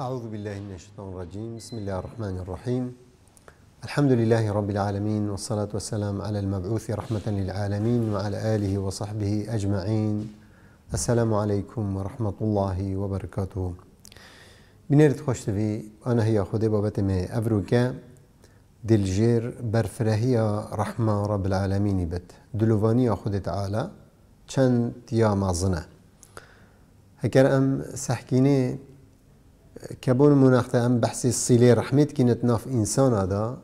أعوذ بالله من الشيطان الرجيم بسم الله الرحمن الرحيم الحمد لله رب العالمين والصلاة والسلام على المبعوث رحمة للعالمين وعلى آله وصحبه أجمعين السلام عليكم ورحمة الله وبركاته بنيرت خوش أنا هي خدي بابتما أفروكا دلجير برفرهية رحمة رب العالمين بت دلوفانية خودي تعالى چند يا مازنه هكر ام سحكيني کبون منخته هم بحث صیلی رحمت کنید ناف انسان ادا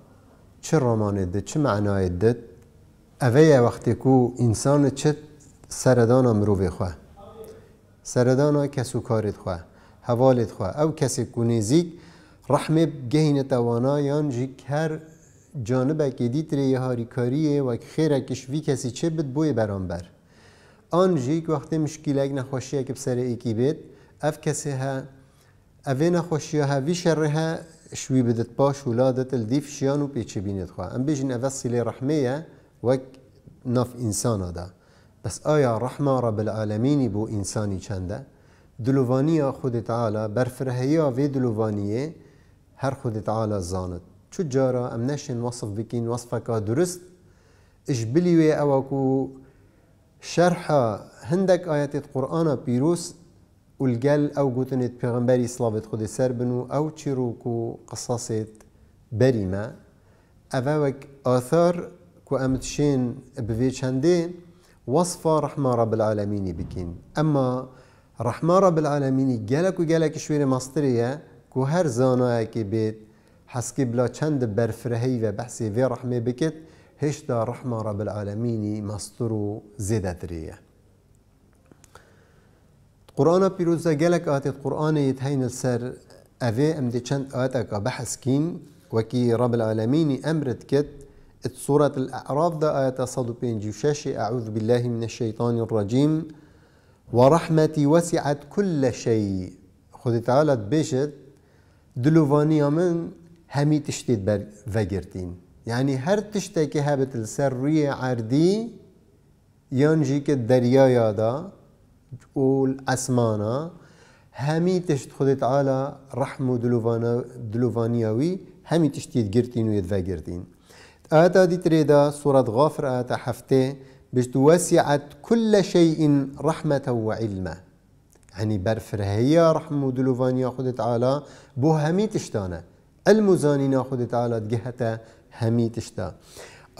چه رمانه ده چه معنای ده اوه وقتی کو انسان چه سردان رو خواه سردان کسو کارید خواه حوالید خواه او کسی کنیزیک رحمه گهین توانا یان جی هر جانب که دیت ریهاری هاری کاریه و خیره کشوی کسی چه بد بوی برانبر آن جی که وقتی مشکیلک نخوشی که بسر ایکی بید اف کسی ها اوینا خوشیا هاوی شرها شوی بدت باش ولادت الدیف شیانو پیچه بینید خواه ام بیجن اوه صله رحمه وک نف انسانا ده بس آیا رحمه رب العالمینی بو انسانی چنده؟ دلوانی خود تعالی برفرهی و دلوانیه هر خود تعالی زاند چو جارا ام نشن وصف بکین وصفکا درست اش و اوکو شرح هندك آيات القرآن بيروس ولگل أو جوتنة پێغمبەری سلااوێت خودی سەر بن و ئەو چیرۆک و قسەسێت بەریمە ئەە وەک ئاثار کو رب العالمين چەندێ وەصفا ڕحمارە بالعاالەمینی بکەین ئەمما ڕحمارە بالعاالەمینی گەلک و گەلێکی شوێنە مەستریە کو هەر زانایەکی بێت حەسکی بلا چند برفرهي و في رحمة بكت هشتا رحمة رب العالمين مصطرو زيدة زێدەتریە قرآن پیروز گلک آت قرآن یتهین السر اوه ام دی چند آتکا بحث کین وكي رب العالمين أمرت كت سورة الأعراف دا آية صدو بينجي أعوذ بالله من الشيطان الرجيم ورحمتي وسعت كل شيء خد تعالى بيشت دلوفانيا من همي تشتيد فاجرتين يعني هر تشتكي هابت السرية عردي ينجي كت دريا يادا تقول أسمانا همي تشت خود تعالى رحمو دلوفانياوي همي تشتيت قرتين ويدفا آتا دي تريدا سورة غافر آتا حفتي بشت وسعت كل شيء رحمة وعلمة يعني برفر هي رحمو دلوفانيا خود تعالى بو همي تشتانا المزانينا خود تعالى تجهتا همي تشتا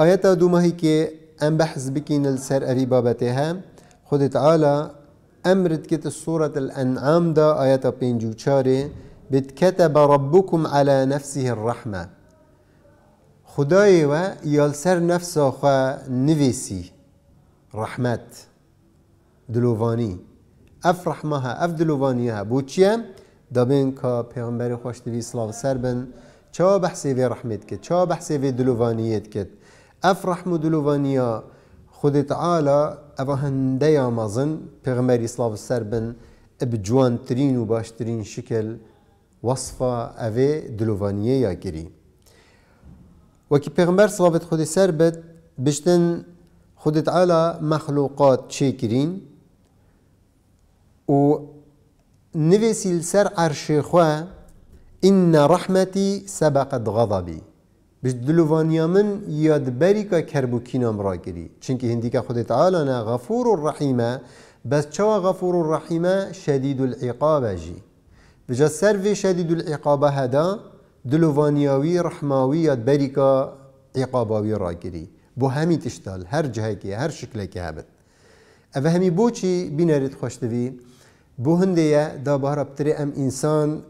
آياتا دوما هيكي أم بحث بكين السر أري بابتها خود تعالى امرت كت الصورة الانعام دا آية آيات بينجوشاري بتكتب ربكم على نفسه الرحمة خداي و يالسر نفسه خا نفسي رحمت دلوفاني اف مها اف دلوفانيها بوچيا دابين كا پیغمبر خوش دوی سلاو سر بن چا بحثی و رحمت کت چا بحثی و کت اف رحم خودی تعالا ئەوە هەندەیە مەزن پێغمەری سلااو السربن بن بجوانترین و ترين شکل وصفة ئەوێ دلوڤانیە يا وەکی وكي سڵاوێت خودی سەر سربت بشتن خودت على مەخلوقات چێکرین و نوێسی عرش عەرشێخوا إن رحمتي سبقت غضبي دلوفانيا من ياد بريكا كينا مراكري چنك هنديكا خود تعالى نا غفور الرحيمة بس چوا غفور الرحيمة شديد العقابة جي بجا سر شديد العقابة هدا دلوانياوي رحماوي ياد بريكا عقاباوي راكري بو همي تشتال هر جهكي هر شكلكي هبت اوه همي بوچي بيناريت خوشتوي بو هنديا دا بهرب ام انسان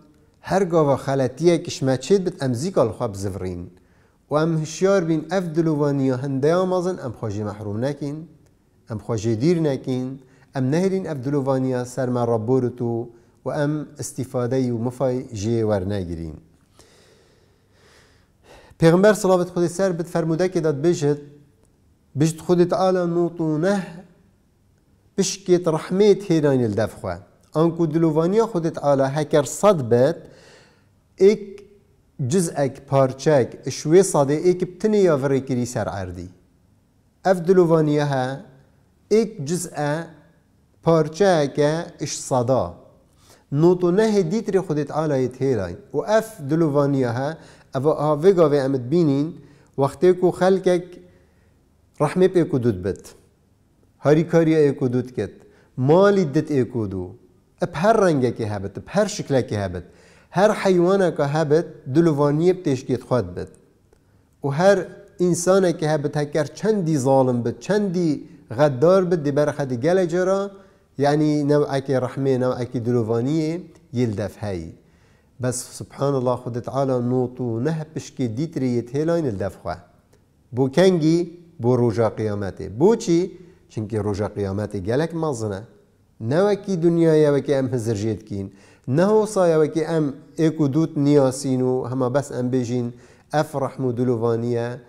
هر گاوا خلطیه کشمچید بت امزیکال خواب زفرین و ام هشیار بین اف دلوانی دلوانیا هنده آمازن ام خواجه محروم نکین ام خواجه دیر نکین ام نهرین اف دلوانی دلوانیا سرما ربورتو و ام استفاده و مفای جه ور نگیرین پیغمبر صلابت خود سر بد فرموده که داد بجد بجد تعالا نوتو نه بشکیت رحمت هیرانی الدفخوه انکو دلوانیا خودت تعالا هکر صد بد ایک جز اک پارچک شوی صاده ای که بتنی یا سر عردی اف دلوانیه ها ایک جز اک پارچک اش صدا نوتو نه دیت خودت آلای و اف دلوانیه ها او ها وگا امد بینین وقتی کو خلکک رحمه پی بت بد هاری کاری ای کدود کد مالی دت ای کدو اپ هر رنگه که هبت اپ هر شکله که هبت هر که هبت دلوانیه بتشکیت خود بد و هر انسانه که هبت هکر چندی ظالم بد چندی غدار بد دی برخد گل جرا یعنی نو اکی رحمة نو نوعك دلوفانية يلدف هاي بس سبحان الله خود خد تعالى نه پشکی بشكي ديتريت هيلاين الدف خواه بو کنگی بو روژا قیامته بو چي چنكي رجا قيامته جالك مازنه اکی دنيا يا وكي ام هزرجيت کین نهو صايا وكي ام ايكو دوت نياسينو هما بس ام بيجين افرح دولوفانيا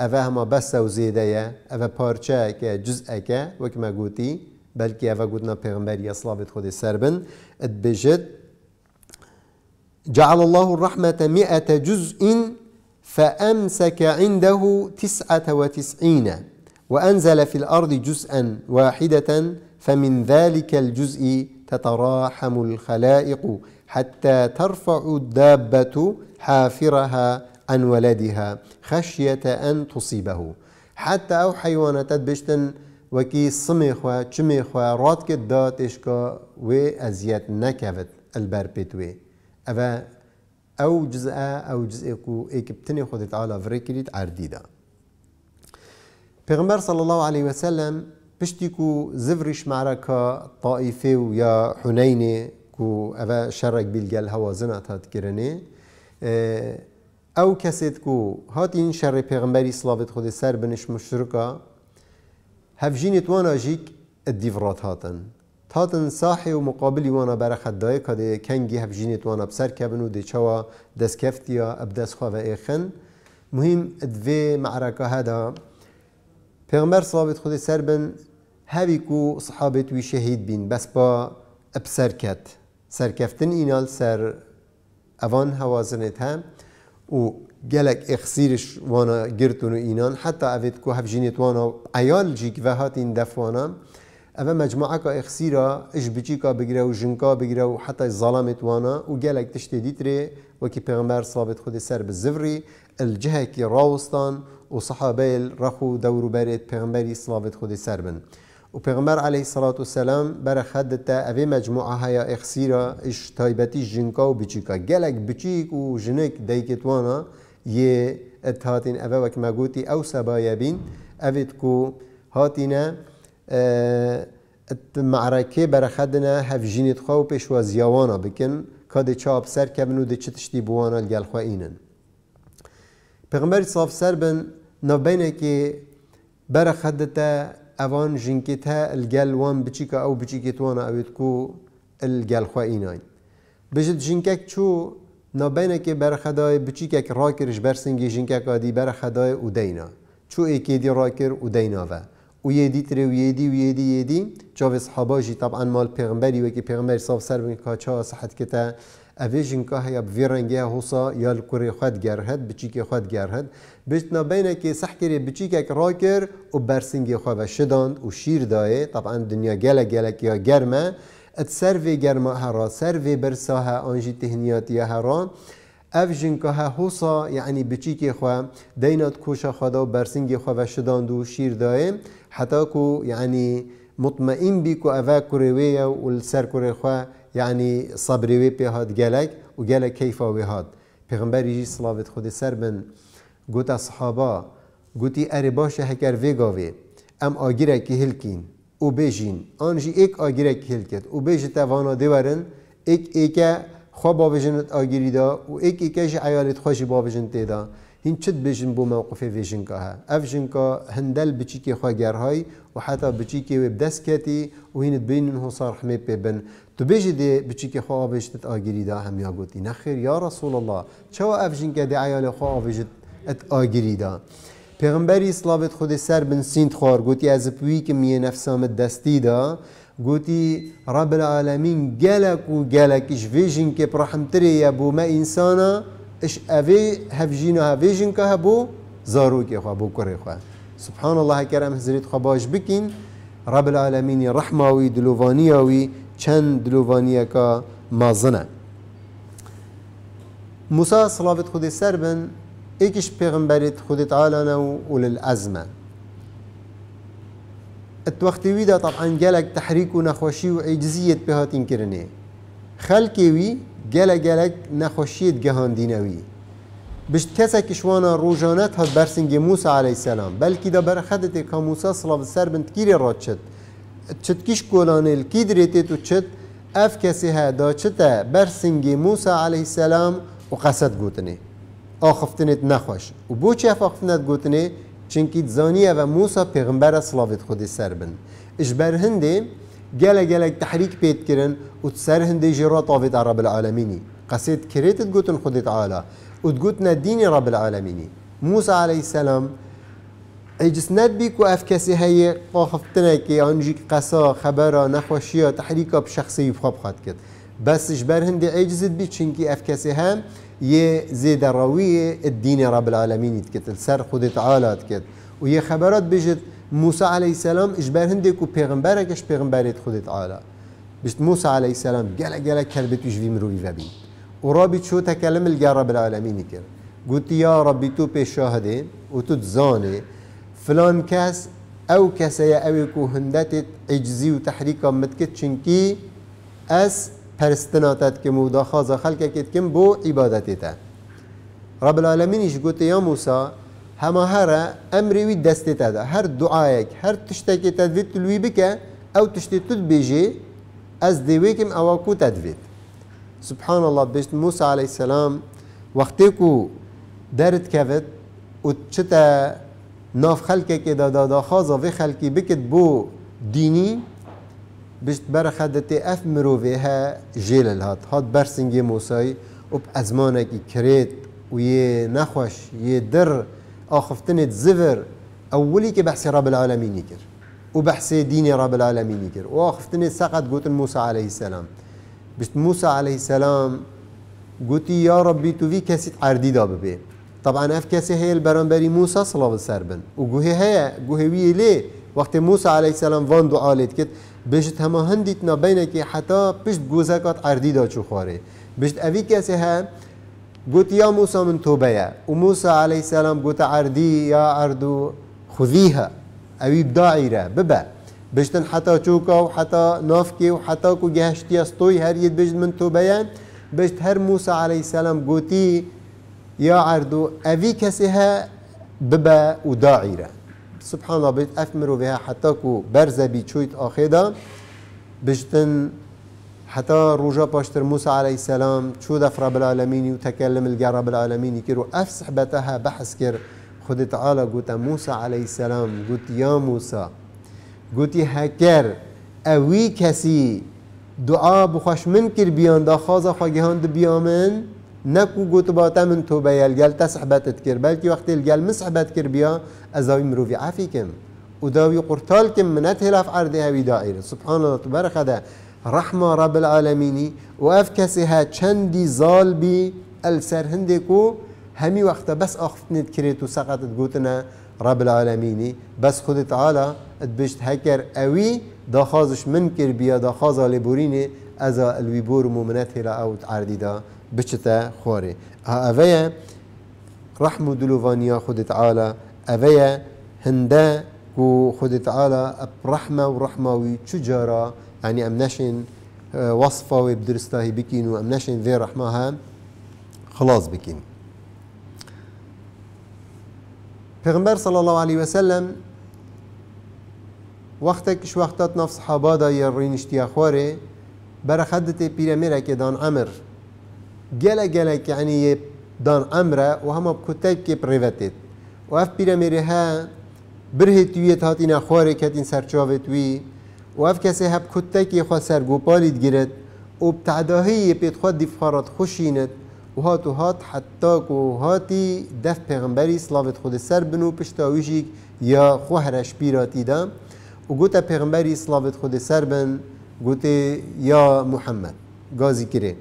افا هما بس او زيدايا افا بارچا اكا جزء اكا وكما قوتي بلكي افا قوتنا بيغمبر يصلابة خدي السربن اتبجد جعل الله الرحمة مئة جزء فأمسك عنده تسعة وتسعين وأنزل في الأرض جزءا واحدة فمن ذلك الجزء تتراحم الخلائق حتى ترفع الدابة حافرها عن ولدها خشية أن تصيبه حتى أو حيوانات بشتن وكي صميخوا چميخوا راتك داتشكا وأزيات نكفت البربتوي أبا أو جزء أو جزء كو إكبتني خدت على فريكريت عرديدا پیغمبر صلى الله عليه وسلم پشتی کو زفریش طائفه و یا حنینه کو اوه شرک بیلگل زنات تاد کرنه اه، او کسید کو هات این شر پیغمبری صلاوت خود سر بنش هف هفجین وانا جیک الدیورات هاتن تاتن ساحي ومقابلي وانا برخ داي كده كنجي هفجينت وانا بسر كبنو دي چوا دسكفتيا ابدس خواه ايخن مهم ادوه معركة هذا پیغمبر صلابت خود سر بن هاویکو صحابت وی شهید بین بس با اب سرکت سرکفتن اینال سر اوان حوازنت هم و جلك اخسيرش وانا جرتون اينان حتى افيد كو هف جينيت وانا عيال جيك وهات ان دفوانا اما مجموعه كا اخسيرا اش بيجيكا بيجرا وجنكا بيجرا وحتى ظلامت وانا وجلك تشتي ديتري وكي بيغمر صابت خدي سر بالزفري الجهه كي راوستان وصحابيل رخو دورو باريت بيغمر صابت خدي سربن بن و پیغمبر علیه صلات و سلام بر خد تا اوی مجموعه های اخسی را اش تایبتی جنکا و بچیکا گلک بچیک و جنک دیکتوانا یه اتهاتین اوه وک مگوتی او سبایا بین اوید کو هاتینا اه، معرکه بر خدنا هف جینت خواه و پیشو از یوانا بکن که ده چاب سر کبنو دی چتشتی بوانا لگل خواه اینن پیغمبر صاف سر بن نبینه که برخدت اوان جنکتا الجل وان بچیکا او بچیکتوانا اویتکو الجل خویناین بجد جنکک چو نبینه که برخدای خدای بچی که را برسنگی جن او دینا چو ایکی دی راکر او دینا و او یه دی تره و دی و یه دی یه دی جاو صحابا جی طبعا مال پیغمبری و که پیغمبر صاف سر بین چا صحت کتا اوی که هیا بیرنگی هوسا یا کره خود گرهد بچیک خود گرهد هد بجتنا که سحکری بچیک اک راکر و برسنگی خواب شداند و شیر دایه طبعا دنیا گله گله یا گرمه ات سر وی گرما هرا سر و برسا ها آنجی تهنیاتی هرا اف جنکا ها حوصا یعنی يعني بچیک خواه دینات کوشا خدا و برسنگی خواه شداند دو شیر دایه حتی که یعنی يعني مطمئن بی که اوه کرویه و سر کروی خواه یعنی صبری وی په هات گلک و گلک کیفا وی هات پیغمبر یی صلوات خود سر بن گوت اصحابا گوتی اری باشه هکر وی ام آگیره که هلکین او بیجین آنجی ایک آگیره که هلکت او بیجی توانا دیورن ایک ایکه خوا بابجنت آگیری دا و ایک ایکه جی عیالت با بابجنت دیدا هین چت بجن بو موقف ویژن که ها افجن که هندل بچی که خواه و حتی بچی که ویب دست و هین بینن هو صار ببن تو بیجی دی بچی که خواه آویجتت آگیری دا هم یا گوتی نخیر یا رسول الله چوا افجین که دی عیال خواه آویجت ات آگیری دا پیغمبری صلابت خود سر بن سینت خوار گوتی از پوی که میه نفسامت دستی دا گوتی رب العالمین گلک و گلک اش ویجین که پرحمتری یا بو ما انسانا اش اوی هفجین و هفجین که بو زارو که خواه بو کره خواه سبحان الله کرم حضرت خواه باش بکین رب العالمین رحمه وی دلوانی وی چند چەند کا مازنه موسا سڵاوت خودی سر بن ئێکیش پیغمبریت خودی ئالانە و ول ات وەختی ویدا طبعا گەلک تحریک و نخوشی و ئەیجزیت پێهاتینکردێ خەلکێوی گەلە گەلک نەخۆشیت گەهاندینەوی بشت کەسێکی کشوانا ڕۆژانەت هەت برسنگ موسا علیه السلام بلکی دا برخدت کە موسا سڵاو سەر بنتگیری ڕۆچێت چتکیش کولانیل کید ریتی تو چت اف کسی دا چتا بر سنگی موسی علیه السلام و قصد گوتنه آخفتنت نخوش و بو چه اف آخفتنت گوتنی چنکی زانیه و موسی پیغمبر صلاوت خودی سر اش اجبر هنده گله گله تحریک پید کرن و تسرهنده هنده جرا طاوت عرب العالمینی قصد کریت گوتن خودت عالا و تگوتن دین رب العالمینی موسی علیه السلام ایجس ند بی که اف کسی های قاختنه که آنجی قصا خبر نخوشی یا تحریک ها شخصی بخواب خواهد کرد بسش بر هند ایجزت بی چونکی اف کسی هم یه زید راوی الدین رب العالمین کرد السر خود تعالی کرد و یه خبرات بجد موسی علیه السلام اجبر هنده که پیغمبرکش پیغمبرت خود تعالی بجد موسى عليه السلام گله گله کلبت وجوی مروی و بی و شو تكلم الجرب رب العالمین قلت يا ربي تو پیش شاهده فلان كاس او يا اوي كو هندتت اجزي وتحريكا متكت كي اس پرستناتت كم وداخاز خلقكت كم بو عبادتتا رب العالمين ايش قلت يا موسى هما هرا امري وي دستتا دا هر دعايك هر تشتكي تدفيت تلوي بك او تشتي تدبيجي از ديويكم اواكو تدفيت سبحان الله بيشت موسى عليه السلام وقتكو دارت كفت وتشتا ناف خلقك دا دا دا خازا في خلقي بكت بو ديني بشت بر خدتي اف مروفي ها جيل الهات هات برسنجي موساي وب ازمانك كريت ويه نخوش يه در آخفتن زفر أولي بحث رب العالمين يكر بحث دين رب العالمين يكر وآخفتن سقط قوت موسى عليه السلام بشت موسى عليه السلام قوتي يا ربي تو في كاسيت عردي داببي طبعا اف کسی هەیە بەرامبەری موسا سڵاو سەر بن و گوهێ هەیە وي لێ وقت موسى عليه السلام فاندو دوعاالێت کرد بشت هەمە هەندیت نابینێکی حتا پشت گۆزەکات ئەردیدا چو خاري بشت افي کەسی ها قلت يا موسى من توبيا وموسى عليه السلام قلت عردي يا أرض خذيها أوي بدائرة ببا بجتن حتى شوكا وحتى نافكي وحتى كو جهشتي استوي يد بجد من توبيا بجت هر موسى عليه السلام قلتي يا عردو أبي كسيها ببا وداعيرا سبحان الله بيت أفمرو بها حتى كو برزة بيتشويت آخيدا بجتن حتى روجا باشتر موسى عليه السلام شو دف رب العالمين وتكلم الجا رب العالمين كيرو أفسح بتها بحث كير خد تعالى قوت موسى عليه السلام قوت يا موسى قلت هكر أوي كسي دعاء بخش من كير بيان دا خازا خواجهان دبيامن نکو گوتو با تمن تو بیال تە سەحبەتت کرد بلکه وقتی کرد بیا از من سەحبەت عفی کم و داوی قرطال کم منەت هێلاف عردی هەوی دائیرە سبحان الله ده رحمه رب العالمینی و ئەف کەسی هە چەندی زالبی هندی کو همی هەمی بس بەس ئاختنت کرد تو سقط گوتنا رب العالمینی بەس خودت عالا بشت هەکەر ئەوی داخوازش من کرد بیا داخوازا لێبورینێ ئەزا از بۆرم بور منەت هێرا ئەوت عردیدا بچتا خوري ها اوه رحم و دلوانیا خود تعالى اوه هنده و خود تعالى اب رحمه و رحموی چجارا يعني ام نشن وصفه وبدرستاه بكين وام نشن ذي رحمها خلاص بكين پیغمبر صلی الله علیه و سلم وقتك شو وقتات نفس حبادا يرين برا خدت برخدت که دان عمر گله گله یه دان امره و همه بکتاب که و اف میره ها بره این هاتین که این سرچاوه وی و اف کسی هب کتای که خواه سرگوپالید گیرد و بتعداهی پیت خواه دفخارات خوشیند و هات و هات حتی که هاتی دف پیغمبری سلاوت خود سر بنو پشتاویشیک یا خوهرش رش پیراتی دم و گوتا پیغمبری سلاوت خود سر بن گوته یا محمد گازی کرد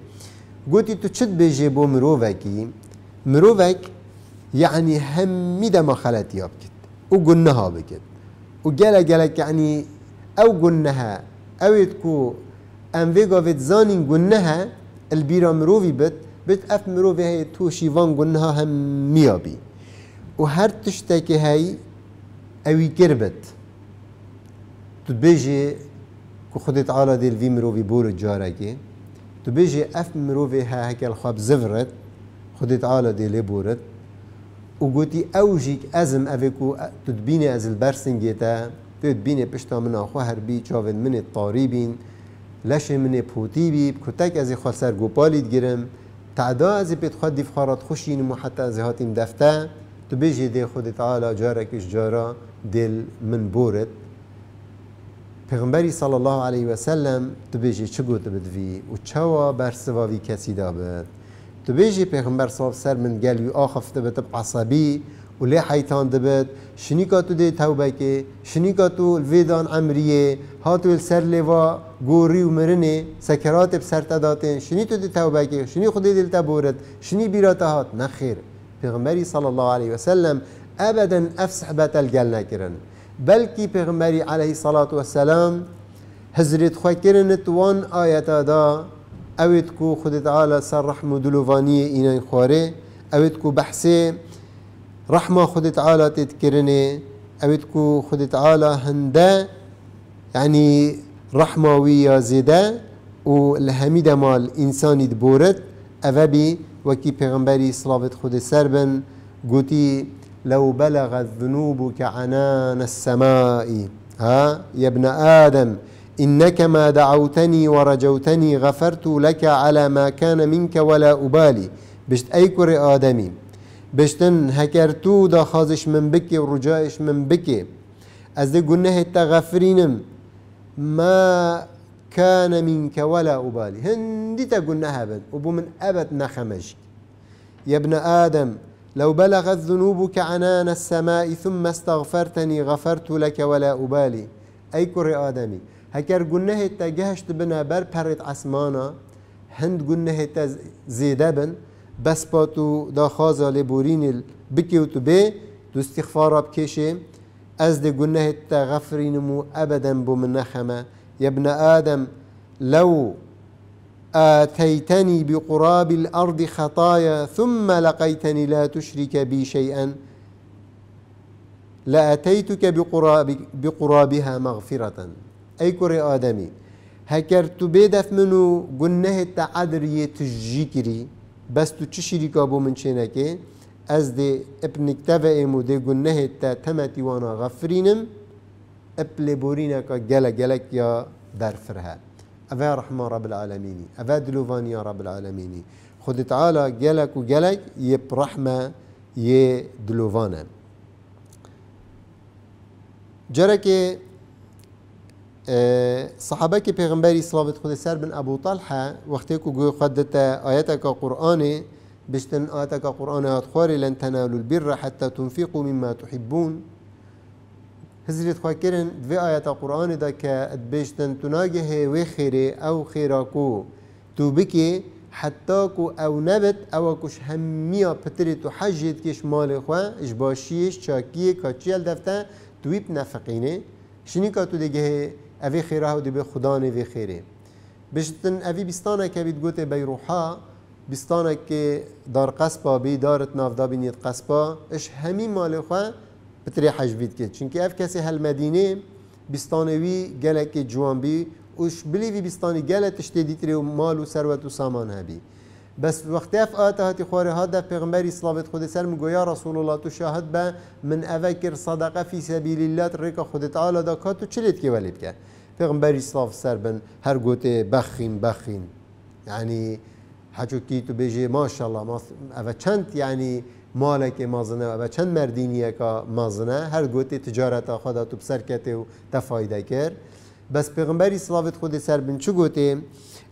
گوتی تو چت بیجی با مرووکی مرووک یعنی همی ده مخلط آب کت او گنه ها بکد و گله گلک یعنی او گنه ها اوید کو ام ویگا وید زانین گنه ها البیرا مرووی بد بد اف مرووی های تو شیوان گنه ها هم میابی و هر تشتکی های اوی گربت تو بیجی که خودت عالا دیل وی مرووی بورو جارگی تو بيجي اف مروفي ها هكا الخواب زفرت خديت على دي لبورت وقوتي اوجيك ازم افيكو تدبيني از البرسنجيتا تدبيني بشتا من اخو هربي تشافن من الطاريبين لشه من بوتي بي كتك از خوال سر قوبالي تجرم تعدا از بيت خود دي فخارات خوشين حتى از هاتين دفتا تو بيجي دي خديت على جارك اش جارا دل من بورت پیغمبری صلی الله علیه و سلم تو بیجی چه گوت بدوی و چوا بر سواوی کسی دابد تو بیجی پیغمبر صلی الله سر من گلوی آخفت بتب عصبی و لی حیتان دبت شنیکا تو دی توبه که شنیکا تو الویدان امریه هاتو سر لیوا گوری و مرنه سکرات بسر تداتن شنی تو دی توبه که شنی خودی دلتا بورد شنی بیراتا هات نخیر پیغمبری صلی الله علیه و سلم ابدا افسح بتل گل نکرن بلکی پیغمبری علیه صلاة و سلام هزرت خوکرنت وان آیتا دا اوید کو خود تعالی سر رحم و دلووانی اینان خواره اوید کو بحث رحم خود تعالی تید کرنه اوید کو خود تعالی هنده یعنی رحم يعني رحمة ويا زيدا والهميدة مال دبورد اوه بی وکی پیغمبری صلاة خود سر بن قوتي لو بلغت ذنوبك عنان السماء ها يا ابن آدم إنك ما دعوتني ورجوتني غفرت لك على ما كان منك ولا أبالي بشت أي كر آدمي بشتن هكرتو دا خازش من بكي ورجائش من بكي از ده گنه ما كان منك ولا أبالي هندي تا قلناها بن وبو من أبد يا ابن آدم لو بلغت ذنوبك عنان السماء ثم استغفرتني غفرت لك ولا أبالي أي كري آدمي هكر قنه تجهشت بنا بر برت عسمانا هند قنه زيدا بس باتو دا خازا لبورين بكي وتبي تو استغفار بكيشي أزد قنه قلناه تغفرينمو أبدا بمنخما يا ابن آدم لو آتيتني بقراب الأرض خطايا ثم لقيتني لا تشرك بي شيئا لأتيتك بقراب بقرابها مغفرة أي كري آدمي هكر تبيدف منو قنه تعدر يتجيكري بس تشيري كابو من شينك از دي ابنك تفايمو دي قنه تا وانا غفرينم ابلي بورينك جلا جلق يا درفرها افا رحمه رب العالمين افا دلوفان يا رب العالمين خد تعالى جلك وجلك يب رحمه یه جرك صحابك که صلى الله عليه وسلم سر بن ابو طلحه وقتك که خدت اياتك آیتک بشتن اياتك قرآن خوري لن تنالوا البر حتى تنفقوا مما تحبون حضرت خواکرن دوی آیت قرآن دا که ادبشتن تناگه هیوی خیره او خیراکو تو بکی حتی کو او نبت او کش همیا پتری تو حجید کش مال خواه اش باشیش چاکیه کاچیل دفته تویب نفقینه شنی که تو دیگه اوی خیره و دیبه خدا نوی خیره بشتن اوی بستانه که بید گوته بیروحا بستانه که دار قصبا بی دارت نافدا بینید قصبا اش همی مال خواه پتری حج که چونکه اف کسی هل مدینه بستانوی گلک جوان بی وش بلیوی وی بستانی گل تشتی دیتری و مال و ثروت و سامان هبی بس وقت اف آتا هاتی خواره ها ده پیغمبری صلوات خود سر گویا رسول الله تو شاهد به من اوکر صدقه فی سبیل الله ریک خود تعالی دا کاتو چلیت که ولید که پیغمبر صلوات سر بن هر گوته بخین بخین یعنی حجو کی تو بیجی ماشاءالله ما اوه چند یعنی مالک مازنه و چند مردینی که مازنه هر گوتی تجارت خدا تو بسر کته و تفایده کرد بس پیغمبری صلوات خود سر بین چو گوتی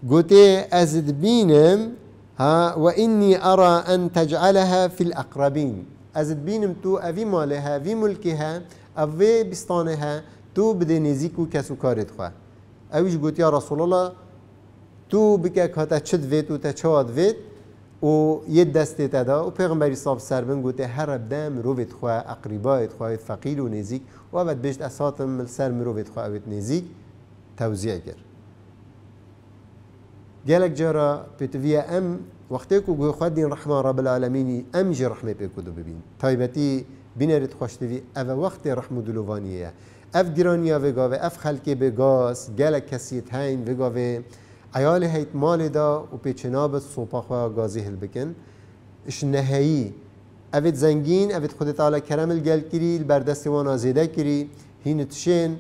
گوتی از بینم ها و اینی ارا ان تجعلها فی الاقربین از بینم تو اوی مالها اوی ملکها اوی بستانها تو بده نزیک و کسو کارت خواه اویش گوتی یا رسول الله تو بکه که تا چد وید و تا چواد وید و یه دسته تدا و پیغمبری صاحب سربن گوته هر ابدا رویت خواه اقریبایت خواه فقیل و نزیک و بعد بشت اساتم سر مروفت خواه اوید نزیک توزیع کرد گلک جارا پیتویه ام وقتی که گوه رحمان دین رحمه رب العالمینی ام جی رحمه پی ببین تایبتی بینرد خوشتوی او وقت رحمه دلوانیه اف گرانی ها وگاوه اف خلکی بگاس گلک کسیت هین وگاوه حيالي هيت مال دا وبيتشنابت صوبا خوا غازي هلبكن اش نهایی اوید زنگین اوید خود تعالی کرم الگل کری البردست وانا زیده کری هین تشین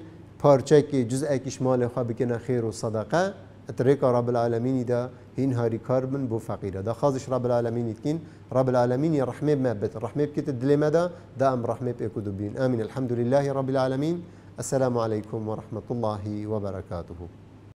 پارچه که جزء اکیش مال خواه بکنه خیر و صدقه اتریک رب العالمین دا هین هاری کار من بو فقیره دا خازش رب العالمین اتکین رب العالمین رحمه بمبت رحمه بکت دلیمه دا دا ام رحمه بکو دبین آمین الحمد لله رب العالمین السلام عليكم ورحمة الله وبركاته